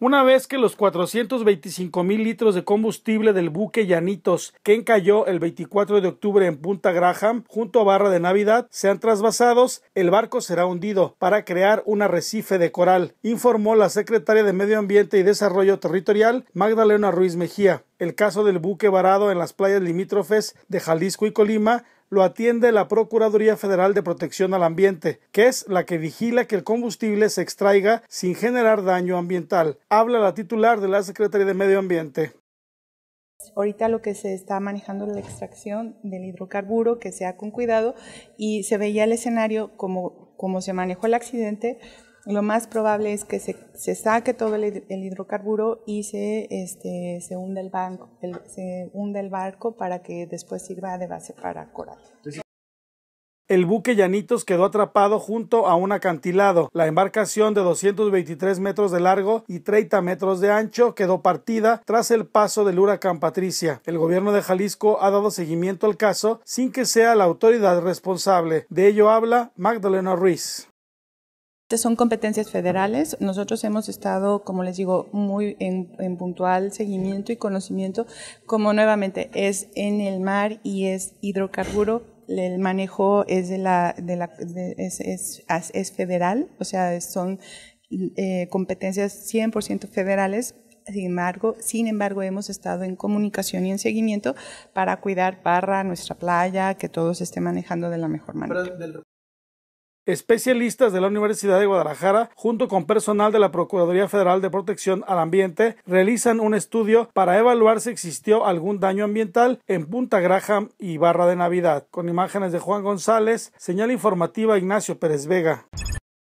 Una vez que los 425 mil litros de combustible del buque Llanitos, que encalló el 24 de octubre en Punta Graham, junto a Barra de Navidad, sean trasvasados, el barco será hundido para crear un arrecife de coral, informó la secretaria de Medio Ambiente y Desarrollo Territorial, Magdalena Ruiz Mejía. El caso del buque varado en las playas limítrofes de Jalisco y Colima lo atiende la Procuraduría Federal de Protección al Ambiente, que es la que vigila que el combustible se extraiga sin generar daño ambiental. Habla la titular de la Secretaría de Medio Ambiente. Ahorita lo que se está manejando es la extracción del hidrocarburo, que sea con cuidado, y se veía el escenario como, como se manejó el accidente, lo más probable es que se, saque todo el, hidrocarburo y se, este, se hunda el, se hunda el barco para que después sirva de base para coral. El buque Llanitos quedó atrapado junto a un acantilado. La embarcación de 223 metros de largo y 30 metros de ancho quedó partida tras el paso del huracán Patricia. El gobierno de Jalisco ha dado seguimiento al caso sin que sea la autoridad responsable. De ello habla Magdalena Ruiz. Este, son competencias federales. Nosotros hemos estado, como les digo, muy en, puntual seguimiento y conocimiento, como nuevamente es en el mar y es hidrocarburo. El manejo es de la, es, federal, o sea, son eh, competencias 100% federales, sin embargo, sin embargo, hemos estado en comunicación y en seguimiento para cuidar Parra, nuestra playa, que todo se esté manejando de la mejor manera. Especialistas de la Universidad de Guadalajara, junto con personal de la Procuraduría Federal de Protección al Ambiente, realizan un estudio para evaluar si existió algún daño ambiental en Punta Graham y Barra de Navidad. Con imágenes de Juan González, señal informativa Ignacio Pérez Vega.